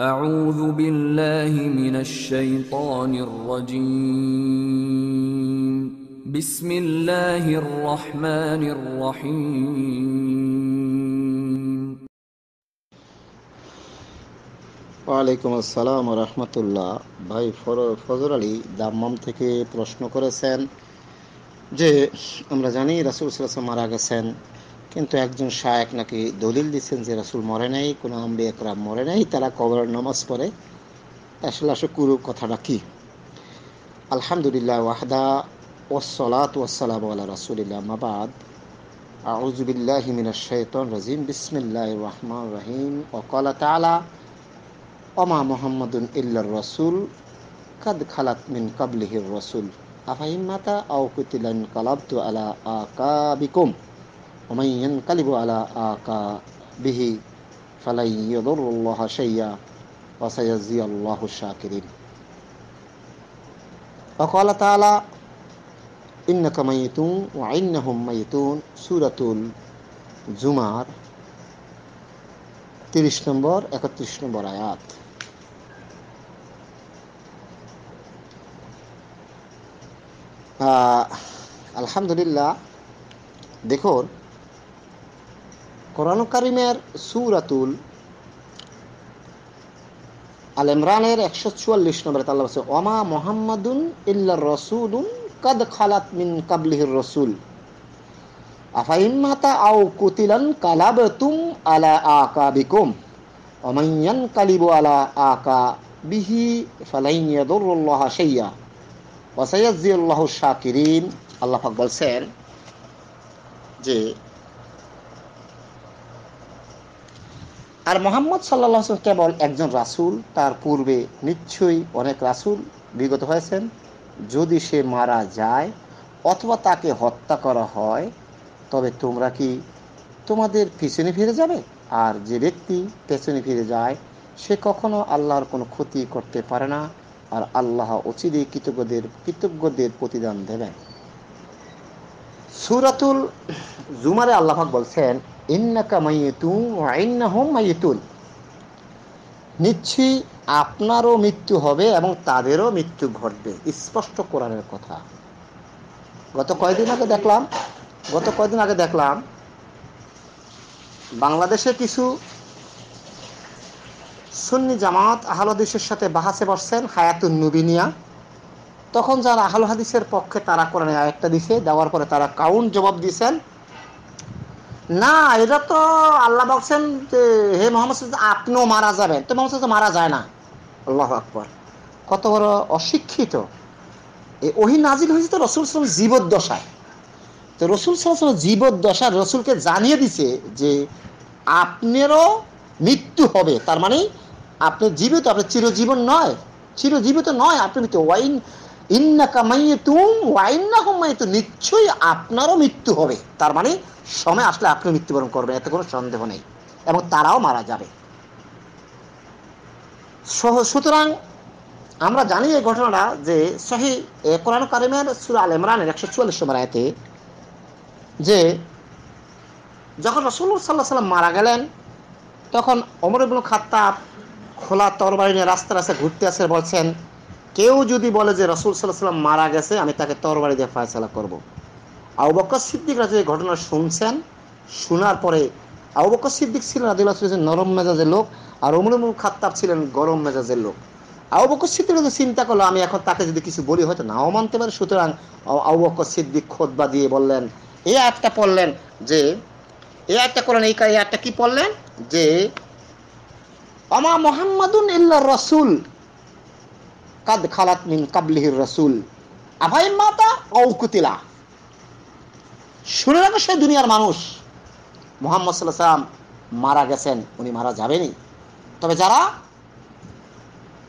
أعوذ بالله من الشيطان الرجيم بسم الله الرحمن الرحيم ওয়ালাইকুম আসসালাম রহমতুল্লাহ ভাই ফজর আলী দাম্মাম থেকে প্রশ্ন করেছেন যে আমরা জানি রাসুল সাল্লাম মারা গেছেন কিন্তু একজন শায়েক নাকি দলিল দিচ্ছেন যে রাসুল মরে নাই কোনো আম্বে একরাম মরে নাই তারা কবরের নামাজ পড়ে আসলে আসলে কুরু কথাটা কী আলহামদুলিল্লাহ ওয়াহদা ওসলাত ওসালাম আল্লাহ রাসুলিল্লাহ মাবাদ আউজুবিল্লাহ মিনাশ শেতন রাজিম বিসমিল্লাহ রহমান রহিম ওকলা তালা অমা মোহাম্মদুন ইল্লার রসুল কাদ খালাত মিন কাবলিহির রসুল আফাহিম মাতা আউকুতিলান কালাবতু আলা আকাবিকুম ومن ينقلب على آقابه فلن يضر الله شيئا وسيجزي الله الشاكرين وقال تعالى إنك ميتون وإنهم ميتون سورة الزمار তিরিশ নম্বর একত্রিশ নম্বর আয়াত আলহামদুলিল্লাহ দেখুন কোরআন করিমের সুরাতুল আল ইমরানের একশো চুয়াল্লিশ নম্বরে তাল্লাহ আছে ওমা মোহাম্মদুন ইল্লা রসুলুন কাদ খালাত মিন কাবলিহির রসুল আফাইন মাতা আও কুতিলান কালাব তুম আলা আকা বিকুম অমাইয়ান কালিব আলা আকা বিহি ফালাইয়াদুল্লাহ শাইয়া ওয়াসাইয়াজিউল্লাহ শাকিরিন আল্লাহ আল্লাহাক বলছেন যে আর মোহাম্মদ সাল্লাহ কেবল একজন রাসুল তার পূর্বে নিশ্চয়ই অনেক রাসুল বিগত হয়েছেন যদি সে মারা যায় অথবা তাকে হত্যা করা হয় তবে তোমরা কি তোমাদের পিছনে ফিরে যাবে আর যে ব্যক্তি পেছনে ফিরে যায় সে কখনো আল্লাহর কোনো ক্ষতি করতে পারে না আর আল্লাহ অচিরে কৃতজ্ঞদের কৃতজ্ঞদের প্রতিদান দেবেন সুরাতুল জুমারে আল্লাহাক বলছেন ইন্নাকা নিশ্চয়ই আপনারও মৃত্যু হবে এবং তাদেরও মৃত্যু ঘটবে স্পষ্ট কোরআনের কথা গত কয়েকদিন আগে দেখলাম গত কয়েকদিন আগে দেখলাম বাংলাদেশে কিছু সুন্নি জামাত আহল হাদিসের সাথে বাহাসে বসছেন হায়াতুন নুবিনিয়া তখন যারা আহল হাদিসের পক্ষে তারা কোরআনে আয়াতটা দিছে দেওয়ার পরে তারা কাউন্ট জবাব দিয়েছেন না এটা তো আল্লাহ বলছেন যে হে মোহাম্মদ আপনিও মারা যাবেন তো মোহাম্মদ মারা যায় না আল্লাহ আকবর কত বড় অশিক্ষিত এই ওহি নাজিল হয়েছে তো রসুল সালাম জীবদ্দশায় তো রসুল সালাম জীবদ্দশা রসুলকে জানিয়ে দিছে যে আপনারও মৃত্যু হবে তার মানে আপনি জীবিত আপনি চিরজীবন নয় চিরজীবিত নয় আপনি মৃত্যু ওয়াইন ইন্নাকা মাইয়েতুম ওয়াইন্নাহুম মাইয়েতু নিশ্চয়ই আপনারও মৃত্যু হবে তার মানে সময় আসলে আপনি মৃত্যুবরণ করবেন এতে কোনো সন্দেহ নেই এবং তারাও মারা যাবে সুতরাং আমরা জানি এই ঘটনাটা যে সহি কোরআন কারিমের সুর আল ইমরানের একশো চুয়াল্লিশ নম্বর যে যখন রসুল সাল্লাহ সাল্লাম মারা গেলেন তখন অমর ইবুল খাত্তাব খোলা তরবারি নিয়ে রাস্তা রাস্তায় ঘুরতে আসে বলছেন কেউ যদি বলে যে রসুল সাল্লাহ সাল্লাম মারা গেছে আমি তাকে তরবারি দিয়ে ফায়সালা করবো আউবক্কর সিদ্দিক রাজু এই ঘটনা শুনছেন শোনার পরে আউবক্কর সিদ্দিক ছিলেন আদিল্লাহ নরম মেজাজের লোক আর উমরুম খাত্তাব ছিলেন গরম মেজাজের লোক আউবক্কর সিদ্দিক রাজু চিন্তা করলো আমি এখন তাকে যদি কিছু বলি হয়তো নাও মানতে পারে সুতরাং আউবক্কর সিদ্দিক খোদবা দিয়ে বললেন এই একটা পড়লেন যে এই একটা করলেন এই একটা কি পড়লেন যে অমা মোহাম্মদুন ইল্লা রসুল কাদ খালাত মিন কাবলিহির রসুল আভাই মাতা অকুতিলা শুনে রাখো সে দুনিয়ার মানুষ মোহাম্মদ সাল্লাহ সাল্লাম মারা গেছেন উনি মারা যাবেনি তবে যারা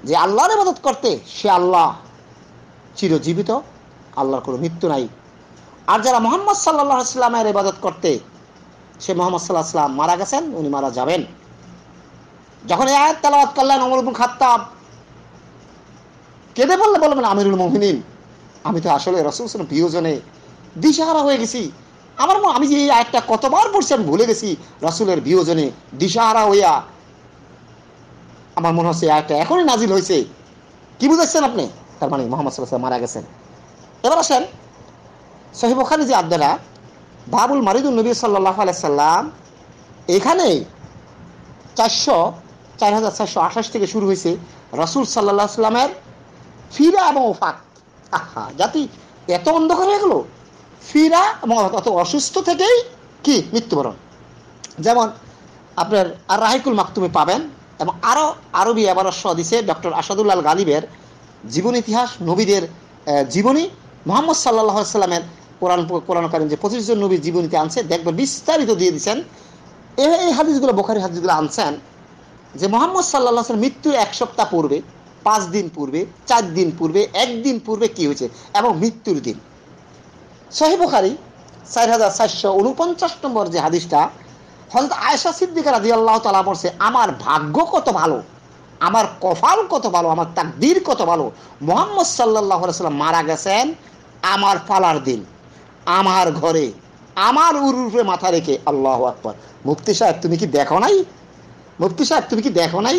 যে আল্লাহর মদত করতে সে আল্লাহ চিরজীবিত আল্লাহর কোনো মৃত্যু নাই আর যারা মোহাম্মদ সাল্লাহ সাল্লামের ইবাদত করতে সে মোহাম্মদ সাল্লাহ সাল্লাম মারা গেছেন উনি মারা যাবেন যখন এই আয়াত তালাবাদ করলেন অমর খাত্তাব কেঁদে বললে বলবেন আমিরুল মোহিনীন আমি তো আসলে রসুল সালাম প্রিয়জনে দিশাহারা হয়ে গেছি আমার আমি যে এই আয়টা কতবার পড়ছি আমি ভুলে গেছি রসুলের বিয়োজনে দিশাহারা হইয়া আমার মনে হচ্ছে আয়টা এখনই নাজিল হয়েছে কি বুঝাচ্ছেন আপনি তার মানে মোহাম্মদ সাল্লাহ মারা গেছেন এবার আসেন সহিব খানি যে আব্দারা বাবুল মারিদুল নবী সাল্লাহ সাল্লাম এখানে চারশো চার হাজার চারশো আঠাশ থেকে শুরু হয়েছে রসুল সাল্লাহ সাল্লামের ফিরা এবং ওফাত আহা জাতি এত অন্ধকার হয়ে গেল ফিরা এবং অত অসুস্থ থেকেই কি মৃত্যুবরণ যেমন আপনার আর রাহিকুল মাকতুমে পাবেন এবং আরও আরবি এবারস্য দিছে ডক্টর আসাদুল্লাল গালিবের জীবন ইতিহাস নবীদের জীবনী মোহাম্মদ সাল্লাহ সাল্লামের কোরআন কোরআন করেন যে পঁচিশ জন নবীর জীবনীতে আনছে দেখবেন বিস্তারিত দিয়ে দিচ্ছেন এই হাদিসগুলো বোখারি হাদিসগুলো আনছেন যে মোহাম্মদ সাল্লাহ সাল্লাম মৃত্যুর এক সপ্তাহ পূর্বে পাঁচ দিন পূর্বে চার দিন পূর্বে একদিন পূর্বে কি হয়েছে এবং মৃত্যুর দিন সহিবুখারি চার হাজার চারশো উনপঞ্চাশ নম্বর যে হাদিসটা হজরত আয়সা সিদ্দিকার আদি আল্লাহ তালা বলছে আমার ভাগ্য কত ভালো আমার কফাল কত ভালো আমার তাকদির কত ভালো মোহাম্মদ সাল্লাহ সাল্লাম মারা গেছেন আমার পালার দিন আমার ঘরে আমার উরুপে মাথা রেখে আল্লাহ আকবর মুফতি সাহেব তুমি কি দেখো নাই মুফতি সাহেব তুমি কি দেখো নাই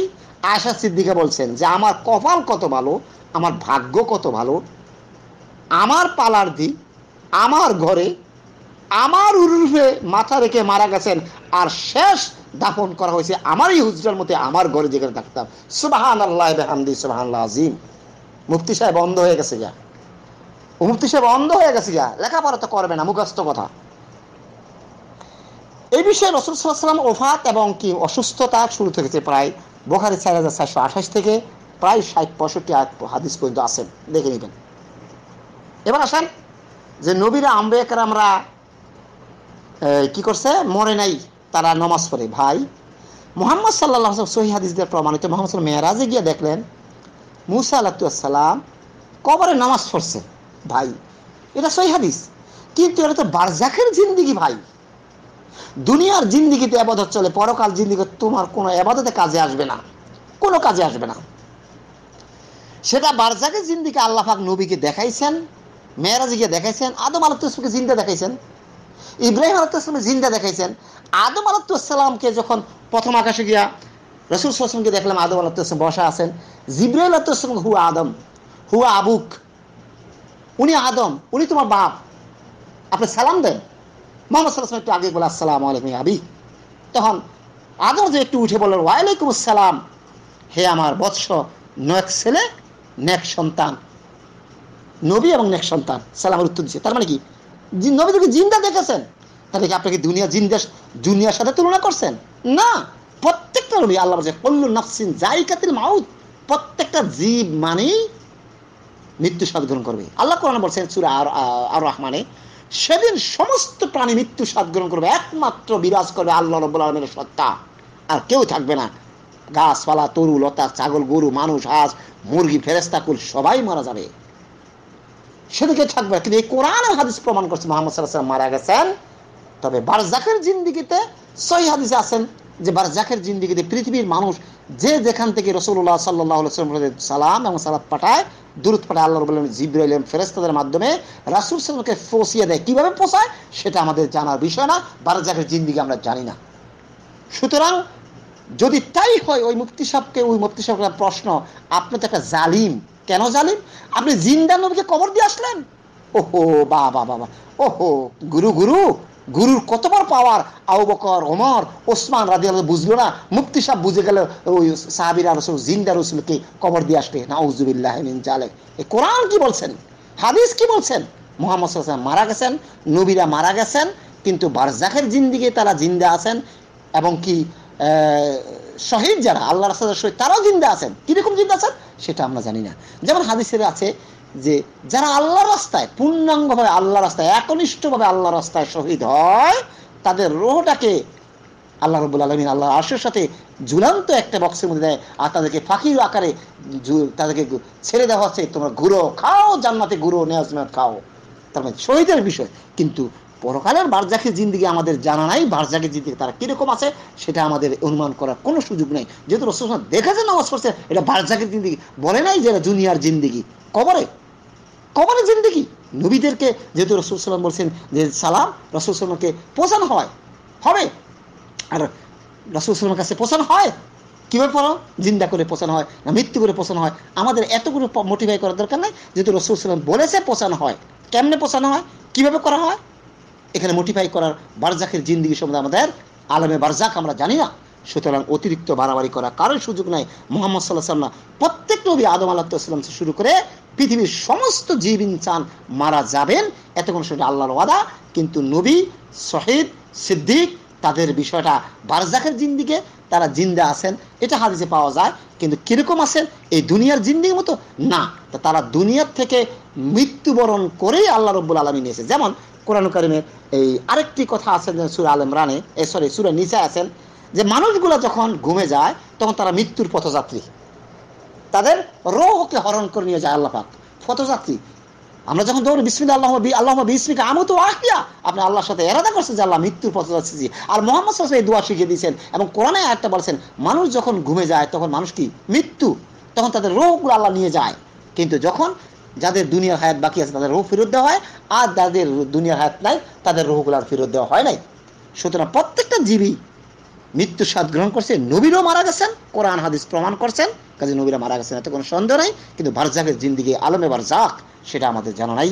আয়সা সিদ্দিকা বলছেন যে আমার কপাল কত ভালো আমার ভাগ্য কত ভালো আমার পালার দি আমার ঘরে আমার উরুফে মাথা রেখে মারা গেছেন আর শেষ দাফন করা হয়েছে আমারই হুজরার মতে আমার ঘরে যেখানে থাকতাম সুবাহান আল্লাহ বেহামদি সুবাহান আজিম মুফতি সাহেব অন্ধ হয়ে গেছে যা মুফতি সাহেব অন্ধ হয়ে গেছে যা লেখাপড়া তো করবে না মুখস্থ কথা এই বিষয়ে রসুল সাল্লাম ওফাত এবং কি অসুস্থতা শুরু থেকেছে প্রায় বোখারি চার হাজার চারশো আঠাশ থেকে প্রায় ষাট পঁয়ষট্টি হাদিস পর্যন্ত আছেন দেখে নেবেন এবার আসেন যে নবীরা আম্বেকার আমরা কি করছে মরে নাই তারা নমাজ পড়ে ভাই মোহাম্মদ সাল্লাহ সহি হাদিস দিয়ে প্রমাণিত মোহাম্মদ সাল্লাম মেয়ারাজে গিয়ে দেখলেন মুসা আলাতাম কবরে নামাজ পড়ছে ভাই এটা সহি হাদিস কিন্তু এটা তো বারজাখের জিন্দিগি ভাই দুনিয়ার জিন্দিগিতে আবাদত চলে পরকাল জিন্দিগি তোমার কোনো আবাদতে কাজে আসবে না কোনো কাজে আসবে না সেটা বারজাকে জিন্দিকে আল্লাহাক নবীকে দেখাইছেন মেয়েরাজিকে দেখাইছেন আদম আলাতুসলামকে জিন্দা দেখাইছেন ইব্রাহিম আলাতুসলামকে জিন্দা দেখাইছেন আদম আলাতুসাল্লামকে যখন প্রথম আকাশে গিয়া রসুল সালামকে দেখলাম আদম আলাতুসলাম বসা আছেন জিব্রাহ আলাতুসলাম হু আদম হু আবুক উনি আদম উনি তোমার বাপ আপনি সালাম দেন মোহাম্মদ সাল্লাহ একটু আগে বলে আসসালাম আলাইকুম আবি তখন আদম যে একটু উঠে বললেন ওয়ালাইকুম আসসালাম হে আমার বৎস নয়েক ছেলে নেক সন্তান নবী এবং নেক সন্তান সালামের উত্তর দিচ্ছে তার মানে কি নবী তোকে জিন্দা দেখেছেন তাহলে মানে কি আপনাকে দুনিয়া জিন্দা দুনিয়ার সাথে তুলনা করছেন না প্রত্যেকটা নবী আল্লাহ বলছে পল্লু নাফসিন জায়গাতির মাউত প্রত্যেকটা জীব মানেই মৃত্যু সাধ গ্রহণ করবে আল্লাহ কোরআন বলছেন সুরা আর রহমানে সেদিন সমস্ত প্রাণী মৃত্যু স্বাদ গ্রহণ করবে একমাত্র বিরাজ করবে আল্লাহ রব আলমের সত্তা আর কেউ থাকবে না গাছপালা তরু লতা ছাগল গরু মানুষ হাঁস মুরগি ফেরেস্তা কুল সবাই মারা যাবে সেদিকে থাকবে কিন্তু এই কোরআন হাদিস প্রমাণ করছে মোহাম্মদ সাল্লাহ মারা গেছেন তবে বারজাকের জিন্দিগিতে সহি হাদিসে আছেন যে বারজাকের জিন্দিগিতে পৃথিবীর মানুষ যে যেখান থেকে রসুল্লাহ সাল্লাহ সালাম এবং সালাদ পাঠায় দূরত পাঠায় আল্লাহ রবুল্লাম জিব্রাইল ফেরেস্তাদের মাধ্যমে রাসুল সাল্লামকে ফসিয়ে দেয় কীভাবে পোষায় সেটা আমাদের জানার বিষয় না বারজাকের জিন্দিগি আমরা জানি না সুতরাং যদি তাই হয় ওই মুফতি ওই মুফতি সাহেবের প্রশ্ন আপনি তো একটা জালিম কেন জালিম আপনি জিন্দা নবীকে কবর দিয়ে আসলেন ওহো বা বা বা ওহো গুরু গুরু গুরুর কতবার পাওয়ার আবু বকর ওমর ওসমান রাজি আল বুঝলো না মুক্তি সাহ বুঝে গেল ওই সাহাবির রসুল জিন্দা রসুলকে কবর দিয়ে আসবে না উজুবিল্লাহ জালে এ কোরআন কি বলছেন হাদিস কি বলছেন মোহাম্মদ হাসান মারা গেছেন নবীরা মারা গেছেন কিন্তু বারজাখের জিন্দিগি তারা জিন্দা আছেন এবং কি শহীদ যারা আল্লাহ রাস্তার শহীদ তারাও জিন্দা আছেন কীরকম জিন্দা আছেন সেটা আমরা জানি না যেমন হাদিসের আছে যে যারা আল্লাহর রাস্তায় পূর্ণাঙ্গভাবে আল্লাহ রাস্তায় একনিষ্ঠভাবে আল্লাহ রাস্তায় শহীদ হয় তাদের রোহটাকে আল্লাহ রবুল আলমিন আল্লাহ আশের সাথে ঝুলান্ত একটা বক্সের মধ্যে দেয় আর তাদেরকে ফাঁকির আকারে তাদেরকে ছেড়ে দেওয়া হচ্ছে তোমরা ঘুরো খাও জান্নাতে ঘুরো নেয়াজমেয়াত খাও তার মানে শহীদের বিষয় কিন্তু পরকালের বারজাকে জিন্দিগি আমাদের জানা নাই বারজাকে জিন্দিগি তারা কীরকম আছে সেটা আমাদের অনুমান করার কোনো সুযোগ নেই যেহেতু রসুল দেখেছে নামাজ পড়ছে এটা বারজাকি জিন্দিগি বলে নাই যে এটা জুনিয়ার জিন্দিগি কবরে কবরে জিন্দগি নবীদেরকে যেহেতু রসুল সাল্লাম বলছেন যে সালাম রসুল সাল্লামকে পোষণ হয় হবে আর রসুল সাল্লামের কাছে পোষণ হয় কীভাবে পড়ো জিন্দা করে পোষণ হয় না মৃত্যু করে পোষণ হয় আমাদের এতগুলো মোটিফাই করার দরকার নেই যেহেতু রসুল সাল্লাম বলেছে পোষণ হয় কেমনে পোষণ হয় কিভাবে করা হয় এখানে মোটিফাই করার বারজাকের জিন্দগি সম্বন্ধে আমাদের আলমে বারজাক আমরা জানি না সুতরাং অতিরিক্ত বাড়াবাড়ি করা কারোর সুযোগ নাই মোহাম্মদ সাল্লাহ সাল্লাম প্রত্যেক নবী আদম সাল্লাম শুরু করে পৃথিবীর সমস্ত জীব ইনসান মারা যাবেন এতক্ষণ সেটা আল্লাহর ওয়াদা কিন্তু নবী শহীদ সিদ্দিক তাদের বিষয়টা বারজাকের জিন্দিকে তারা জিন্দা আছেন এটা হাদিসে পাওয়া যায় কিন্তু কীরকম আছেন এই দুনিয়ার জিন্দির মতো না তা তারা দুনিয়ার থেকে মৃত্যুবরণ করেই আল্লাহ রব্বুল আলমী নিয়েছে যেমন কোরআন করিমের এই আরেকটি কথা আছেন যে সুরা আলম রানে এ সরি সুরা নিচে আছেন যে মানুষগুলো যখন ঘুমে যায় তখন তারা মৃত্যুর পথযাত্রী তাদের রোহকে হরণ করে নিয়ে যায় আল্লাহ পাক যাত্রী আমরা যখন দৌড়ে বিস্মিত আল্লাহ আল্লাহ বিসমিকা আমি তো আহিয়া আপনি আল্লাহর সাথে এরাদা করছেন যে আল্লাহ মৃত্যুর পথে যাচ্ছি আর মোহাম্মদ সাহেব এই দোয়া শিখিয়ে দিয়েছেন এবং কোরআনে একটা বলছেন মানুষ যখন ঘুমে যায় তখন মানুষ কি মৃত্যু তখন তাদের রোহগুলো আল্লাহ নিয়ে যায় কিন্তু যখন যাদের দুনিয়ার হায়াত বাকি আছে তাদের রোহ ফেরত দেওয়া হয় আর যাদের দুনিয়ার হায়াত নাই তাদের রোহগুলো আর ফেরত দেওয়া হয় নাই সুতরাং প্রত্যেকটা জীবী মৃত্যু স্বাদ গ্রহণ করছে নবীরও মারা গেছেন কোরআন হাদিস প্রমাণ করছেন কাজে নবীরা মারা গেছেন এতে কোনো সন্দেহ নাই কিন্তু বারজাকের জিন্দিগি আলমে বারজাক সেটা আমাদের জানা নাই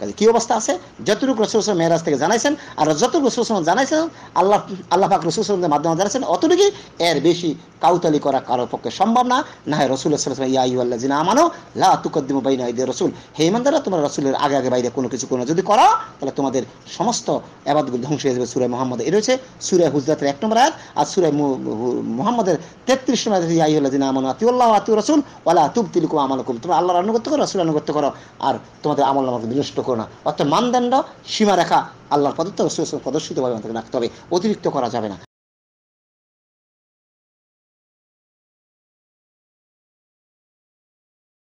কাজে কি অবস্থা আছে যতটুক রসুল মেহরাজ থেকে জানাইছেন আর যতটুক রসুল জানাইছেন আল্লাহ আল্লাহ পাক রসুলের মাধ্যমে জানাইছেন অতটুকুই এর বেশি কাউতালি করা কারোর পক্ষে সম্ভব না না হয় রসুল ইয়া আল্লাহ জিনা আমানো লা তুকদ্দিম বাইনা ঈদের রসুল হে ইমানদারা তোমরা রসুলের আগে আগে বাইরে কোনো কিছু কোনো যদি করো তাহলে তোমাদের সমস্ত আবাদগুলো ধ্বংস হয়ে যাবে সুরায় মোহাম্মদ এ রয়েছে সুরায় হুজরাতের এক নম্বর আয়াত আর সুরায় মোহাম্মদের তেত্রিশ নম্বর আয়াত ইয়া আল্লাহ জিনা আমানো আতিউল্লাহ আতিউ রসুল ওয়ালা তুব তিলকুম আমালকুম তোমরা আল্লাহর অনুগত করো রসুল অনুগত করো আর তোমাদের আমল আমাকে বিনষ্ট করো করো না অর্থাৎ মানদণ্ড সীমারেখা আল্লাহর প্রদত্ত প্রদর্শিতভাবে আমাদেরকে রাখতে হবে অতিরিক্ত করা যাবে না